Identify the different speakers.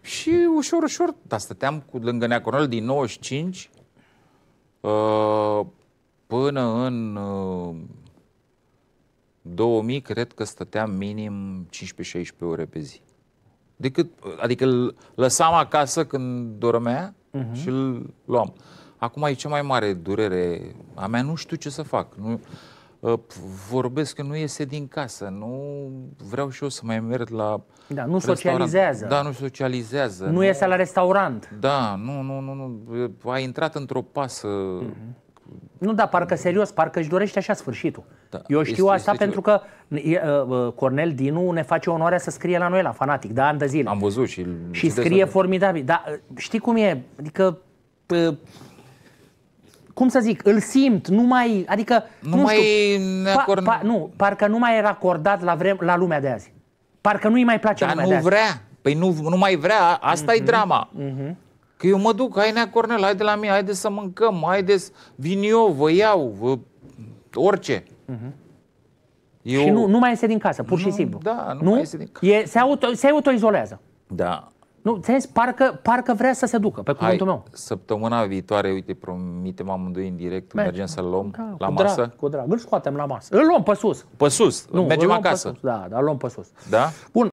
Speaker 1: Și ușor, ușor,
Speaker 2: dar stăteam cu, lângă Neaconel din 95 uh, până în uh, 2000, cred că stăteam minim 15-16 ore pe zi. Decât, adică îl lăsam acasă când dormea uh-huh. și îl luam. Acum e cea mai mare durere a mea, nu știu ce să fac. Nu, uh, Ă, vorbesc că nu iese din casă, nu vreau și eu să mai merg la Da, nu socializează. Da, nu socializează. Nu, nu iese la restaurant. Da, nu, nu, nu, nu. a intrat într-o pasă. Mm-hmm.
Speaker 1: Nu, da, parcă serios, parcă își dorește așa sfârșitul.
Speaker 2: Da, eu știu este, asta este pentru
Speaker 1: că ă, ă, Cornel Dinu ne face onoarea să scrie la noi la Fanatic, da, ani de
Speaker 2: zile. Am văzut și...
Speaker 1: Și scrie formidabil. Da, știi cum e? Adică cum să zic, îl simt, nu mai, adică, nu, nu mai știu, pa, pa, nu, parcă nu mai era acordat la, vrem, la lumea de azi. Parcă nu-i mai place Dar lumea nu de vrea.
Speaker 2: Păi nu, nu mai vrea, asta mm-hmm. e drama. Mm-hmm. Că eu mă duc, hai neacornel, hai de la mine, haide să mâncăm, haide să vin eu, vă iau, vă... orice. Mm-hmm. Eu... Și nu, nu
Speaker 1: mai iese din casă, pur și nu, simplu. Da, nu, nu? mai iese din
Speaker 2: casă. E, se, auto, se autoizolează. Da.
Speaker 1: Nu, înțelegi? Parcă, parcă vrea să se ducă, pe cuvântul Hai, meu.
Speaker 2: Săptămâna viitoare, uite, promitem amândoi în direct, Merge. mergem să-l luăm da, la cu masă. Drag, cu drag, îl scoatem la masă. Îl luăm pe sus. Pe sus, nu, mergem acasă. Pe
Speaker 1: sus. Da, dar luăm pe sus. Da? Bun,